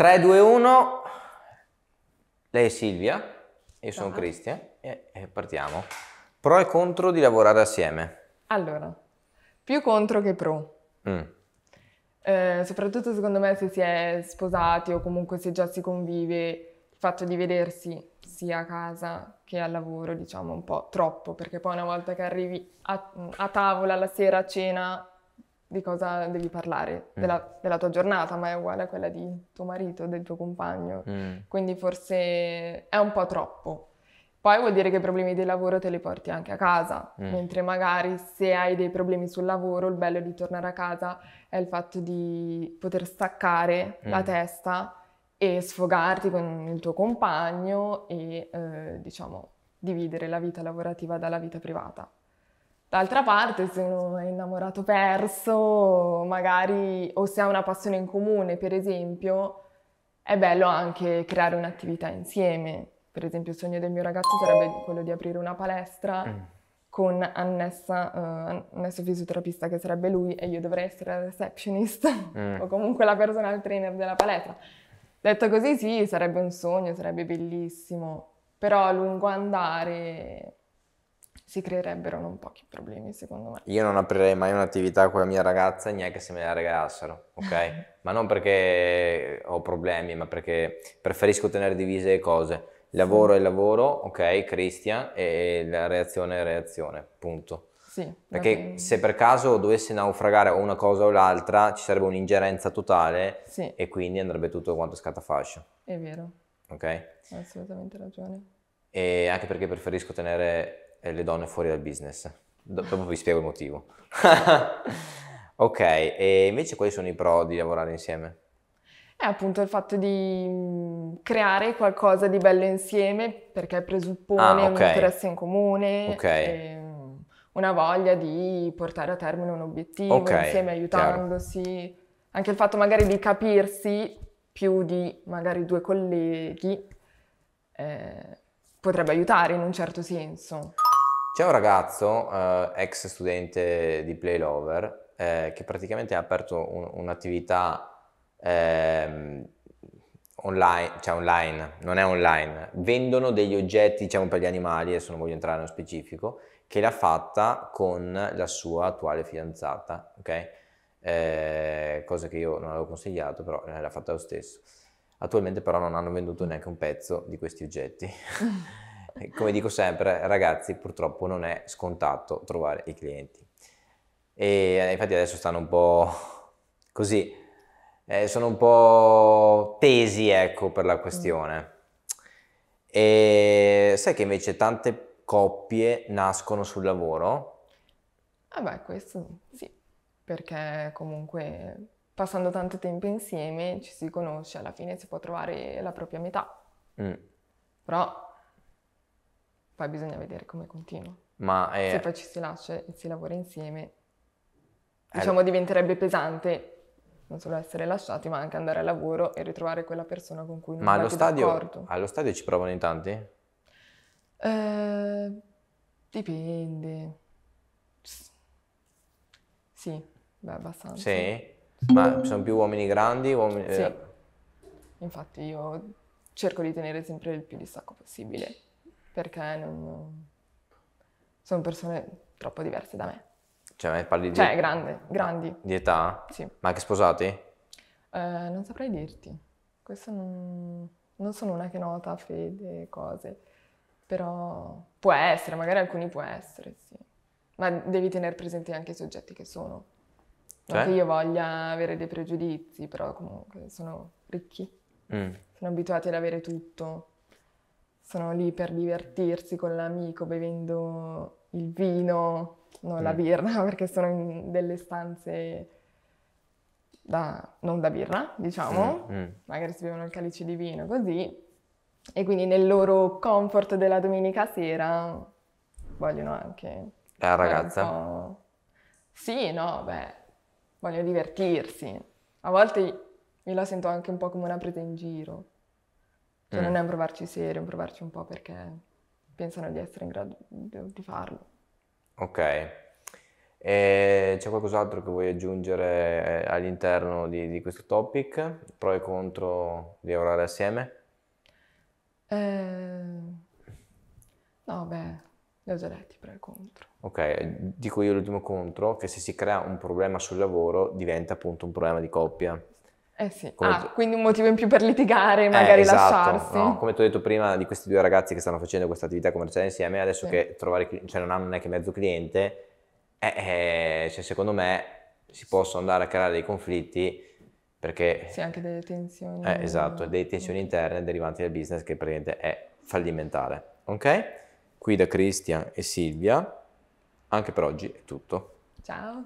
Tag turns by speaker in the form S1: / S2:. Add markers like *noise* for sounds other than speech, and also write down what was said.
S1: 3, 2, 1.
S2: Lei è Silvia, io sono Cristian e, e partiamo. Pro e contro di lavorare assieme.
S1: Allora, più contro che pro. Mm. Eh, soprattutto secondo me se si è sposati o comunque se già si convive, il fatto di vedersi sia a casa che al lavoro, diciamo, un po' troppo, perché poi una volta che arrivi a, a tavola la sera a cena di cosa devi parlare, mm. della, della, tua giornata, ma è uguale a quella di tuo marito, del tuo compagno. Mm. Quindi forse è un po' troppo. Poi vuol dire che i problemi del lavoro te li porti anche a casa, mm. mentre magari se hai dei problemi sul lavoro, il bello di tornare a casa è il fatto di poter staccare mm. la testa e sfogarti con il tuo compagno e eh, diciamo dividere la vita lavorativa dalla vita privata. D'altra parte, se uno è innamorato perso, magari, o se ha una passione in comune, per esempio, è bello anche creare un'attività insieme. Per esempio, il sogno del mio ragazzo sarebbe quello di aprire una palestra mm. con annessa, uh, annesso fisioterapista che sarebbe lui e io dovrei essere la receptionist mm. *laughs* o comunque la personal trainer della palestra. Detto così, sì, sarebbe un sogno, sarebbe bellissimo, però a lungo andare si creerebbero non pochi problemi, secondo me.
S2: Io non aprirei mai un'attività con la mia ragazza, neanche se me la regalassero, ok? *laughs* ma non perché ho problemi, ma perché preferisco tenere divise le cose. lavoro sì. è lavoro, ok, Cristian, e la reazione è reazione, punto. Sì, perché se per caso dovesse naufragare una cosa o l'altra, ci sarebbe un'ingerenza totale sì. e quindi andrebbe tutto quanto scatafascio. È vero. Ok? Hai
S1: assolutamente ragione.
S2: E anche perché preferisco tenere le donne fuori dal business. Dopo vi spiego il motivo. *laughs* ok, e invece quali sono i pro di lavorare insieme?
S1: È eh, appunto il fatto di mm, creare qualcosa di bello insieme perché presuppone ah, okay. un interesse in comune, okay. Ehm, una voglia di portare a termine un obiettivo okay. insieme, aiutandosi. Chiaro. Anche il fatto magari di capirsi più di magari due colleghi eh, potrebbe aiutare in un certo senso.
S2: C'è un ragazzo, eh, ex studente di Playlover, eh, che praticamente ha aperto un, un'attività eh, online, cioè online, non è online, vendono degli oggetti diciamo per gli animali, adesso non voglio entrare nello specifico, che l'ha fatta con la sua attuale fidanzata, ok? Eh, cosa che io non avevo consigliato, però eh, l'ha fatta lo stesso. Attualmente però non hanno venduto neanche un pezzo di questi oggetti. *laughs* Come dico sempre, ragazzi, purtroppo non è scontato trovare i clienti. E eh, infatti adesso stanno un po' *laughs* così, eh, sono un po' tesi, ecco, per la questione. E sai che invece tante coppie nascono sul lavoro?
S1: Ah beh, questo sì, perché comunque passando tanto tempo insieme ci si conosce, alla fine si può trovare la propria metà. Mm. Però poi bisogna vedere come continua. Ma è... Eh, Se poi ci si lascia e si lavora insieme, è... Eh, diciamo diventerebbe pesante non solo essere lasciati, ma anche andare al lavoro e ritrovare quella persona con cui non ma allo stadio, d'accordo.
S2: allo stadio ci provano in tanti?
S1: Eh, dipende. Sì, beh, abbastanza. Sì? Ma sono più
S2: uomini grandi? Uomini... Sì. Eh?
S1: Infatti io cerco di tenere sempre il più distacco possibile perché non... sono persone troppo diverse da me.
S2: Cioè, parli di... Cioè, grande,
S1: grandi. Di
S2: età? Sì. Ma anche sposati? Eh,
S1: non saprei dirti. Questo non... non sono una che nota fede, cose. Però può essere, magari alcuni può essere, sì. Ma devi tenere presenti anche i soggetti che sono. Non cioè? che io voglia avere dei pregiudizi, però comunque sono ricchi. Mm. Sono abituati ad avere tutto sono lì per divertirsi con l'amico bevendo il vino, non mm. la birra, *laughs* perché sono in delle stanze da, non da birra, diciamo, mm, mm. magari si bevono il calice di vino così, e quindi nel loro comfort della domenica sera vogliono anche...
S2: La ragazza?
S1: Sì, no, beh, vogliono divertirsi. A volte io la sento anche un po' come una presa in giro. Cioè mm. non è un provarci serio, è un provarci un po' perché pensano di essere in grado di farlo.
S2: Ok. E c'è qualcos'altro che vuoi aggiungere eh, all'interno di, di questo topic? Pro e contro di lavorare assieme?
S1: Eh, no, beh, le ho già letti pro e contro.
S2: Ok, dico io l'ultimo contro, che se si crea un problema sul lavoro diventa appunto un problema di coppia.
S1: Eh sì, ah, tu... quindi un motivo in più per litigare, eh, magari eh, esatto, lasciarsi. No?
S2: Come ti ho detto prima di questi due ragazzi che stanno facendo questa attività commerciale insieme, adesso sì. che trovare, cioè non hanno neanche mezzo cliente, eh, eh, cioè secondo me si possono andare a creare dei conflitti perché...
S1: Sì, anche delle tensioni. Eh, esatto, delle
S2: tensioni interne derivanti dal business che praticamente è fallimentare. Ok? Qui da Cristian e Silvia, anche per oggi è tutto. Ciao.